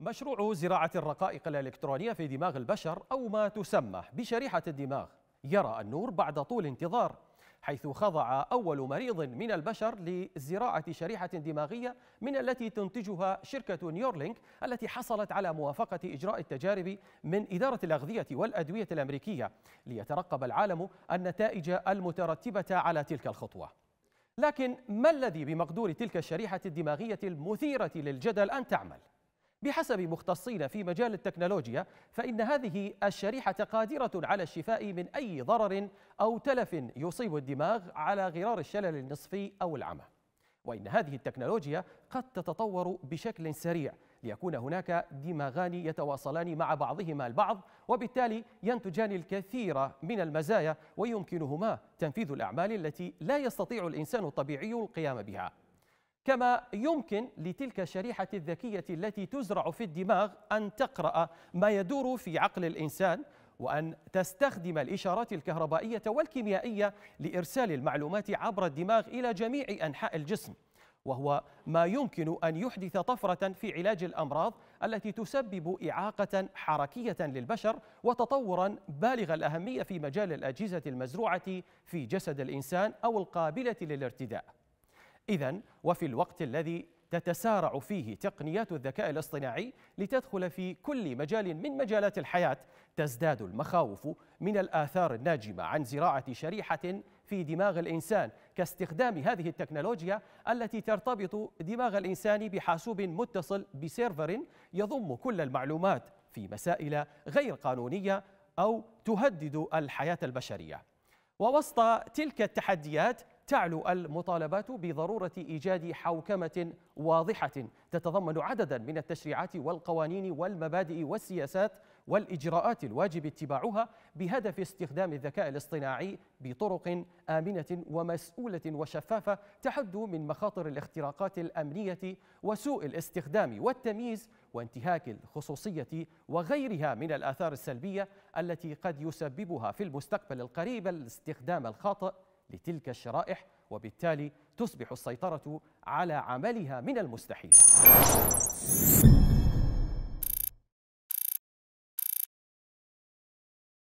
مشروع زراعة الرقائق الإلكترونية في دماغ البشر أو ما تسمى بشريحة الدماغ يرى النور بعد طول انتظار حيث خضع أول مريض من البشر لزراعة شريحة دماغية من التي تنتجها شركة نيورلينك التي حصلت على موافقة إجراء التجارب من إدارة الأغذية والأدوية الأمريكية ليترقب العالم النتائج المترتبة على تلك الخطوة لكن ما الذي بمقدور تلك الشريحة الدماغية المثيرة للجدل أن تعمل؟ بحسب مختصين في مجال التكنولوجيا فإن هذه الشريحة قادرة على الشفاء من أي ضرر أو تلف يصيب الدماغ على غرار الشلل النصفي أو العمى وإن هذه التكنولوجيا قد تتطور بشكل سريع ليكون هناك دماغان يتواصلان مع بعضهما البعض وبالتالي ينتجان الكثير من المزايا ويمكنهما تنفيذ الأعمال التي لا يستطيع الإنسان الطبيعي القيام بها كما يمكن لتلك الشريحة الذكية التي تزرع في الدماغ أن تقرأ ما يدور في عقل الإنسان وأن تستخدم الإشارات الكهربائية والكيميائية لإرسال المعلومات عبر الدماغ إلى جميع أنحاء الجسم وهو ما يمكن أن يحدث طفرة في علاج الأمراض التي تسبب إعاقة حركية للبشر وتطورا بالغ الأهمية في مجال الأجهزة المزروعة في جسد الإنسان أو القابلة للارتداء إذا وفي الوقت الذي تتسارع فيه تقنيات الذكاء الاصطناعي لتدخل في كل مجال من مجالات الحياة تزداد المخاوف من الآثار الناجمة عن زراعة شريحة في دماغ الإنسان كاستخدام هذه التكنولوجيا التي ترتبط دماغ الإنسان بحاسوب متصل بسيرفر يضم كل المعلومات في مسائل غير قانونية أو تهدد الحياة البشرية ووسط تلك التحديات تعلو المطالبات بضروره ايجاد حوكمه واضحه تتضمن عددا من التشريعات والقوانين والمبادئ والسياسات والاجراءات الواجب اتباعها بهدف استخدام الذكاء الاصطناعي بطرق امنه ومسؤوله وشفافه تحد من مخاطر الاختراقات الامنيه وسوء الاستخدام والتمييز وانتهاك الخصوصيه وغيرها من الاثار السلبيه التي قد يسببها في المستقبل القريب الاستخدام الخاطئ لتلك الشرائح وبالتالي تصبح السيطرة على عملها من المستحيل